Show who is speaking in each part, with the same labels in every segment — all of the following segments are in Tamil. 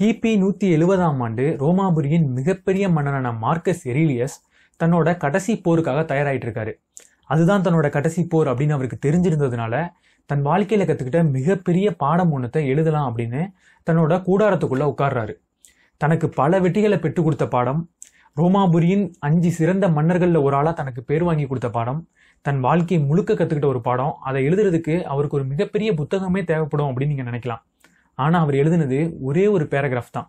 Speaker 1: கிபி நூற்றி எழுபதாம் ஆண்டு ரோமாபுரியின் மிகப்பெரிய மன்னனான மார்க்கஸ் எரீலியஸ் தன்னோட கடைசி போருக்காக தயாராகிட்டு இருக்காரு அதுதான் தன்னோட கடைசி போர் அப்படின்னு அவருக்கு தெரிஞ்சிருந்ததுனால தன் வாழ்க்கையில் கற்றுக்கிட்ட மிகப்பெரிய பாடம் ஒன்றத்தை எழுதலாம் அப்படின்னு தன்னோட கூடாரத்துக்குள்ளே உட்கார்றாரு தனக்கு பல வெட்டிகளை பெற்றுக் கொடுத்த பாடம் ரோமாபுரியின் அஞ்சு சிறந்த மன்னர்களில் ஒரு ஆளாக தனக்கு பேர் வாங்கி கொடுத்த பாடம் தன் வாழ்க்கையை முழுக்க கற்றுக்கிட்ட ஒரு பாடம் அதை எழுதுறதுக்கு அவருக்கு ஒரு மிகப்பெரிய புத்தகமே தேவைப்படும் அப்படின்னு நீங்கள் நினைக்கலாம் ஆனால் அவர் எழுதினது ஒரே ஒரு பேராகிராஃப் தான்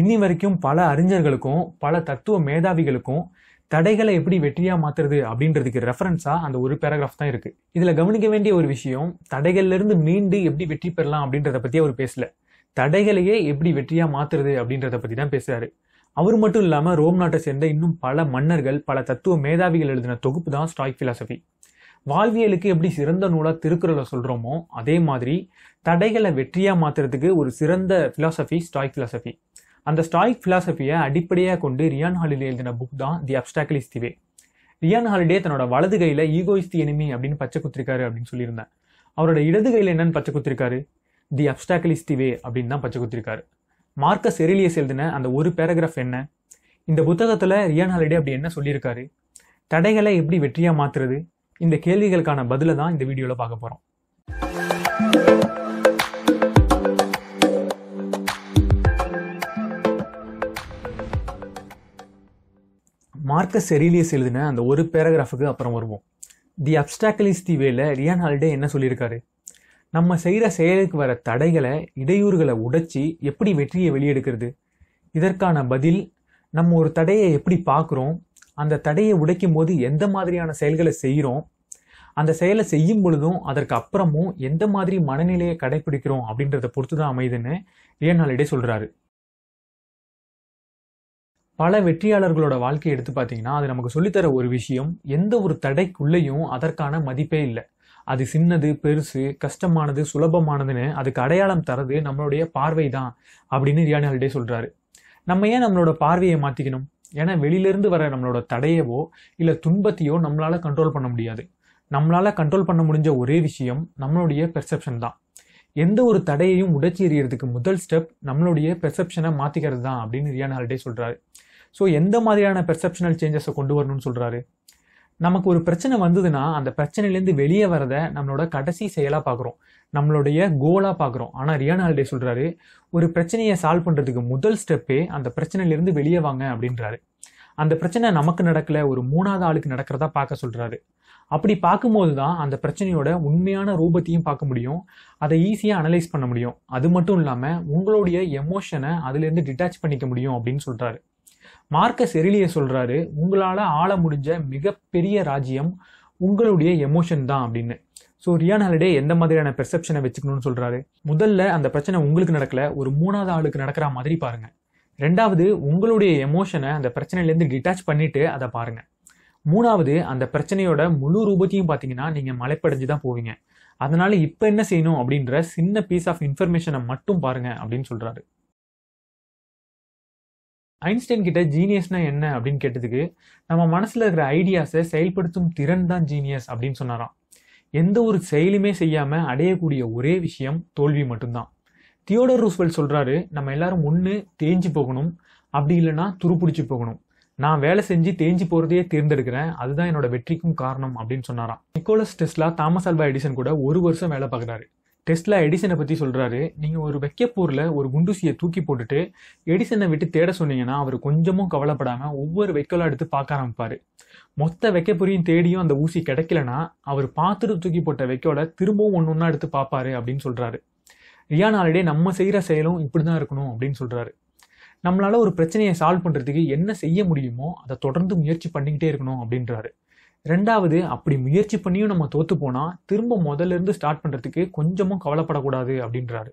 Speaker 1: இன்னி வரைக்கும் பல அறிஞர்களுக்கும் பல தத்துவ மேதாவிகளுக்கும் தடைகளை எப்படி வெற்றியாக மாற்றுறது அப்படின்றதுக்கு ரெஃபரன்ஸாக அந்த ஒரு பேராகிராஃப் தான் இருக்குது இதில் கவனிக்க வேண்டிய ஒரு விஷயம் தடைகள்லேருந்து மீண்டு எப்படி வெற்றி பெறலாம் அப்படின்றத பற்றி அவர் பேசல தடைகளையே எப்படி வெற்றியாக மாற்றுறது அப்படின்றத பற்றி தான் பேசுகிறாரு அவர் மட்டும் இல்லாமல் ரோம் நாட்டை சேர்ந்த இன்னும் பல மன்னர்கள் பல தத்துவ மேதாவிகள் எழுதின தொகுப்பு தான் ஸ்டாய்க் ஃபிலாசபி வாழ்வியலுக்கு எப்படி சிறந்த நூலாக திருக்குறளை சொல்கிறோமோ அதே மாதிரி தடைகளை வெற்றியாக மாற்றுறதுக்கு ஒரு சிறந்த ஃபிலாசபி ஸ்டாய்க் ஃபிலாசபி அந்த ஸ்டாய்க் ஃபிலாசபியை அடிப்படையாக கொண்டு ரியான் ஹாலிடே எழுதின புக் தான் the obstacle is way Ryan Holiday தன்னோட வலது கையில் ஈகோயிஸ்தி எனிமி அப்படின்னு பச்சை குத்திருக்காரு அப்படின்னு சொல்லியிருந்தேன் அவரோட இடது கையில் என்னன்னு பச்சை குத்திருக்காரு தி அப்டாக்கிள் திவே வே அப்படின்னு தான் பச்சை குத்திருக்காரு மார்க்க எரிலியஸ் எழுதின அந்த ஒரு பேராகிராஃப் என்ன இந்த புத்தகத்தில் ரியான் ஹாலிடே அப்படி என்ன சொல்லியிருக்காரு தடைகளை எப்படி வெற்றியாக மாற்றுறது இந்த கேள்விகளுக்கான பதிலை தான் இந்த வீடியோவில் பார்க்க போகிறோம் மார்க்கஸ் செரீலியஸ் எழுதின அந்த ஒரு பேராகிராஃபுக்கு அப்புறம் வருவோம் தி அப்டாக்கலிஸ் தி வேல ரியான் ஹால்டே என்ன சொல்லியிருக்காரு நம்ம செய்கிற செயலுக்கு வர தடைகளை இடையூறுகளை உடைச்சி எப்படி வெற்றியை வெளியெடுக்கிறது இதற்கான பதில் நம்ம ஒரு தடையை எப்படி பார்க்குறோம் அந்த தடையை உடைக்கும் போது எந்த மாதிரியான செயல்களை செய்கிறோம் அந்த செயலை செய்யும் பொழுதும் அதற்கு அப்புறமும் எந்த மாதிரி மனநிலையை கடைபிடிக்கிறோம் அப்படின்றத பொறுத்து தான் அமைதுன்னு ரியன் ஹாலிடே சொல்கிறாரு பல வெற்றியாளர்களோட வாழ்க்கையை எடுத்து பார்த்தீங்கன்னா அது நமக்கு சொல்லித்தர ஒரு விஷயம் எந்த ஒரு தடைக்குள்ளேயும் அதற்கான மதிப்பே இல்லை அது சின்னது பெருசு கஷ்டமானது சுலபமானதுன்னு அதுக்கு அடையாளம் தரது நம்மளுடைய பார்வை தான் அப்படின்னு ரியானி ஹாலிடே சொல்கிறாரு நம்ம ஏன் நம்மளோட பார்வையை மாற்றிக்கணும் ஏன்னா வெளியிலேருந்து வர நம்மளோட தடையவோ இல்லை துன்பத்தையோ நம்மளால் கண்ட்ரோல் பண்ண முடியாது நம்மளால் கண்ட்ரோல் பண்ண முடிஞ்ச ஒரே விஷயம் நம்மளுடைய பெர்செப்ஷன் தான் எந்த ஒரு தடையையும் உடச்சி எறியறதுக்கு முதல் ஸ்டெப் நம்மளுடைய பெர்செப்ஷனை மாற்றிக்கிறது தான் அப்படின்னு ரியான் ஹாலிடே சொல்கிறாரு ஸோ எந்த மாதிரியான பெர்செப்ஷனல் சேஞ்சஸை கொண்டு வரணும்னு சொல்கிறாரு நமக்கு ஒரு பிரச்சனை வந்ததுன்னா அந்த பிரச்சனையிலேருந்து வெளியே வரத நம்மளோட கடைசி செயலாக பார்க்குறோம் நம்மளுடைய கோலாக பார்க்குறோம் ஆனால் ரியானால்டே சொல்கிறாரு ஒரு பிரச்சனையை சால்வ் பண்ணுறதுக்கு முதல் ஸ்டெப்பே அந்த பிரச்சனையிலேருந்து வெளியே வாங்க அப்படின்றாரு அந்த பிரச்சனை நமக்கு நடக்கல ஒரு மூணாவது ஆளுக்கு நடக்கிறதா பார்க்க சொல்கிறாரு அப்படி பார்க்கும்போது தான் அந்த பிரச்சனையோட உண்மையான ரூபத்தையும் பார்க்க முடியும் அதை ஈஸியாக அனலைஸ் பண்ண முடியும் அது மட்டும் இல்லாமல் உங்களுடைய எமோஷனை அதுலேருந்து டிட்டாச் பண்ணிக்க முடியும் அப்படின்னு சொல்கிறாரு மார்க்கஸ் எரிலிய சொல்கிறாரு உங்களால் ஆள முடிஞ்ச மிகப்பெரிய ராஜ்யம் உங்களுடைய எமோஷன் தான் அப்படின்னு ஸோ ரியான் ஹாலிடே எந்த மாதிரியான பெர்செப்ஷனை வச்சுக்கணும்னு சொல்கிறாரு முதல்ல அந்த பிரச்சனை உங்களுக்கு நடக்கலை ஒரு மூணாவது ஆளுக்கு நடக்கிற மாதிரி பாருங்கள் ரெண்டாவது உங்களுடைய எமோஷனை அந்த பிரச்சனையிலேருந்து டிட்டாச் பண்ணிவிட்டு அதை பாருங்கள் மூணாவது அந்த பிரச்சனையோட முழு ரூபத்தையும் பார்த்தீங்கன்னா நீங்கள் மலைப்படைஞ்சு தான் போவீங்க அதனால் இப்போ என்ன செய்யணும் அப்படின்ற சின்ன பீஸ் ஆஃப் இன்ஃபர்மேஷனை மட்டும் பாருங்கள் அப்படின்னு சொல்கிறாரு ஐன்ஸ்டைன் கிட்ட ஜீனியஸ்னா என்ன அப்படின்னு கேட்டதுக்கு நம்ம மனசில் இருக்கிற ஐடியாஸை செயல்படுத்தும் திறன் தான் ஜீனியஸ் அப்படின்னு சொன்னாராம் எந்த ஒரு செயலுமே செய்யாமல் அடையக்கூடிய ஒரே விஷயம் தோல்வி மட்டும்தான் தியோடர் ரூஸ்வெல் சொல்கிறாரு நம்ம எல்லாரும் ஒன்று தேஞ்சு போகணும் அப்படி இல்லைன்னா துருப்பிடிச்சு போகணும் நான் வேலை செஞ்சு தேஞ்சு போகிறதையே தேர்ந்தெடுக்கிறேன் அதுதான் என்னோட வெற்றிக்கும் காரணம் அப்படின்னு சொன்னாராம் Nicholas Tesla Thomas Alva Edison கூட ஒரு வருஷம் வேலை பார்க்குறாரு டெஸ்லா எடிசனை பற்றி சொல்கிறாரு நீங்கள் ஒரு வெக்கப்பூரில் ஒரு குண்டூசியை தூக்கி போட்டுட்டு எடிசனை விட்டு தேட சொன்னீங்கன்னா அவர் கொஞ்சமும் கவலைப்படாமல் ஒவ்வொரு வெக்கலாக எடுத்து பார்க்க ஆரம்பிப்பார் மொத்த வெக்கப்பொரியும் தேடியும் அந்த ஊசி கிடைக்கலனா அவர் பார்த்துட்டு தூக்கி போட்ட வெக்கோட திரும்பவும் ஒன்று ஒன்றா எடுத்து பார்ப்பாரு அப்படின்னு சொல்கிறாரு ரியான் ஆல்ரெடி நம்ம செய்கிற செயலும் இப்படி தான் இருக்கணும் அப்படின்னு சொல்கிறாரு நம்மளால் ஒரு பிரச்சனையை சால்வ் பண்ணுறதுக்கு என்ன செய்ய முடியுமோ அதை தொடர்ந்து முயற்சி பண்ணிக்கிட்டே இருக்கணும் அப்படின்றாரு ரெண்டாவது அப்படி முயற்சி பண்ணியும் நம்ம தோற்று போனால் திரும்ப முதல்ல இருந்து ஸ்டார்ட் பண்ணுறதுக்கு கொஞ்சமும் கவலைப்படக்கூடாது அப்படின்றாரு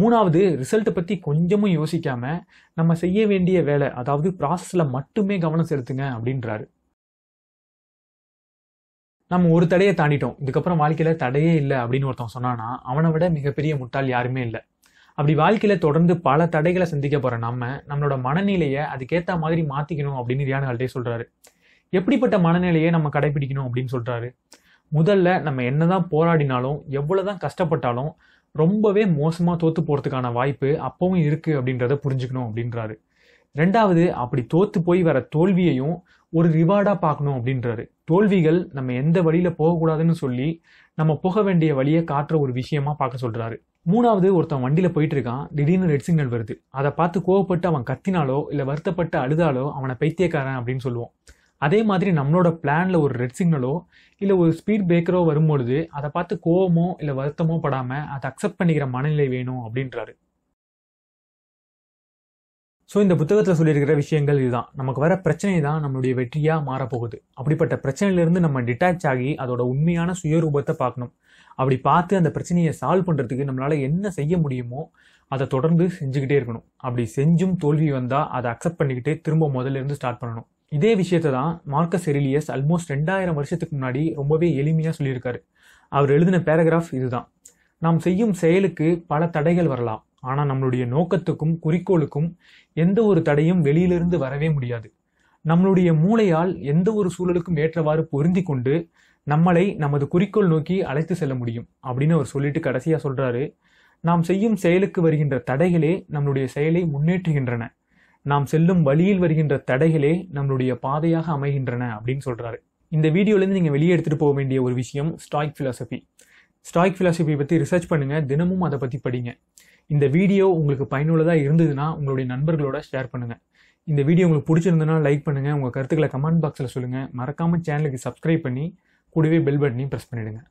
Speaker 1: மூணாவது ரிசல்ட்டை பற்றி கொஞ்சமும் யோசிக்காமல் நம்ம செய்ய வேண்டிய வேலை அதாவது ப்ராசஸில் மட்டுமே கவனம் செலுத்துங்க அப்படின்றாரு நம்ம ஒரு தடையை தாண்டிட்டோம் இதுக்கப்புறம் வாழ்க்கையில் தடையே இல்லை அப்படின்னு ஒருத்தன் சொன்னான்னா அவனை விட மிகப்பெரிய முட்டாள் யாருமே இல்லை அப்படி வாழ்க்கையில் தொடர்ந்து பல தடைகளை சந்திக்க போகிற நம்ம நம்மளோட மனநிலையை அதுக்கேற்ற மாதிரி மாற்றிக்கணும் அப்படின்னு ரியானுகள்டே சொல்கிறாரு எப்படிப்பட்ட மனநிலையை நம்ம கடைபிடிக்கணும் அப்படின்னு சொல்கிறாரு முதல்ல நம்ம என்னதான் போராடினாலும் எவ்வளோதான் கஷ்டப்பட்டாலும் ரொம்பவே மோசமாக தோற்று போகிறதுக்கான வாய்ப்பு அப்பவும் இருக்குது அப்படின்றத புரிஞ்சுக்கணும் அப்படின்றாரு ரெண்டாவது அப்படி தோற்று போய் வர தோல்வியையும் ஒரு ரிவார்டாக பார்க்கணும் அப்படின்றாரு தோல்விகள் நம்ம எந்த வழியில் போகக்கூடாதுன்னு சொல்லி நம்ம போக வேண்டிய வழியை காட்டுற ஒரு விஷயமா பார்க்க சொல்கிறாரு மூணாவது ஒருத்தன் வண்டியில் போயிட்டு இருக்கான் திடீர்னு ரெட் சிக்னல் வருது அதை பார்த்து கோவப்பட்டு அவன் கத்தினாலோ இல்லை வருத்தப்பட்டு அழுதாலோ அவனை பைத்தியக்காரன் அப்படின்னு சொல்லுவோம் அதே மாதிரி நம்மளோட பிளானில் ஒரு ரெட் சிக்னலோ இல்லை ஒரு ஸ்பீட் பிரேக்கரோ வரும்பொழுது அதை பார்த்து கோவமோ இல்லை வருத்தமோ படாமல் அதை அக்செப்ட் பண்ணிக்கிற மனநிலை வேணும் அப்படின்றாரு ஸோ இந்த புத்தகத்தில் சொல்லியிருக்கிற விஷயங்கள் இதுதான் நமக்கு வர பிரச்சனை தான் நம்மளுடைய வெற்றியாக மாறப்போகுது அப்படிப்பட்ட பிரச்சனையிலேருந்து நம்ம டிட்டாச் ஆகி அதோட உண்மையான சுயரூபத்தை பார்க்கணும் அப்படி பார்த்து அந்த பிரச்சனையை சால்வ் பண்ணுறதுக்கு நம்மளால் என்ன செய்ய முடியுமோ அதை தொடர்ந்து செஞ்சுக்கிட்டே இருக்கணும் அப்படி செஞ்சும் தோல்வி வந்தால் அதை அக்செப்ட் பண்ணிக்கிட்டே திரும்ப முதல்ல இருந்து ஸ்டார்ட் பண்ணணும் இதே விஷயத்தை தான் மார்க்கஸ் எரிலியஸ் அல்மோஸ்ட் ரெண்டாயிரம் வருஷத்துக்கு முன்னாடி ரொம்பவே எளிமையாக சொல்லியிருக்காரு அவர் எழுதின பேராகிராஃப் இதுதான் நாம் செய்யும் செயலுக்கு பல தடைகள் வரலாம் ஆனால் நம்மளுடைய நோக்கத்துக்கும் குறிக்கோளுக்கும் எந்த ஒரு தடையும் வெளியிலிருந்து வரவே முடியாது நம்மளுடைய மூளையால் எந்த ஒரு சூழலுக்கும் ஏற்றவாறு பொருந்தி கொண்டு நம்மளை நமது குறிக்கோள் நோக்கி அழைத்து செல்ல முடியும் அப்படின்னு அவர் சொல்லிட்டு கடைசியாக சொல்கிறாரு நாம் செய்யும் செயலுக்கு வருகின்ற தடைகளே நம்மளுடைய செயலை முன்னேற்றுகின்றன நாம் செல்லும் வழியில் வருகின்ற தடைகளே நம்மளுடைய பாதையாக அமைகின்றன அப்படின்னு சொல்கிறாரு இந்த வீடியோலேருந்து நீங்கள் வெளியே எடுத்துகிட்டு போக வேண்டிய ஒரு விஷயம் ஸ்டாய்க் ஃபிலாசபி ஸ்டாய்க் ஃபிலாசபியை பற்றி ரிசர்ச் பண்ணுங்கள் தினமும் அதை பற்றி படிங்க இந்த வீடியோ உங்களுக்கு பயனுள்ளதாக இருந்ததுன்னா உங்களுடைய நண்பர்களோட ஷேர் பண்ணுங்கள் இந்த வீடியோ உங்களுக்கு பிடிச்சிருந்ததுன்னா லைக் பண்ணுங்கள் உங்கள் கருத்துக்களை கமெண்ட் பாக்ஸில் சொல்லுங்கள் மறக்காமல் சேனலுக்கு சப்ஸ்கிரைப் பண்ணி கூடவே பெல் பட்டனையும் ப்ரெஸ் பண்ணிவிடுங்க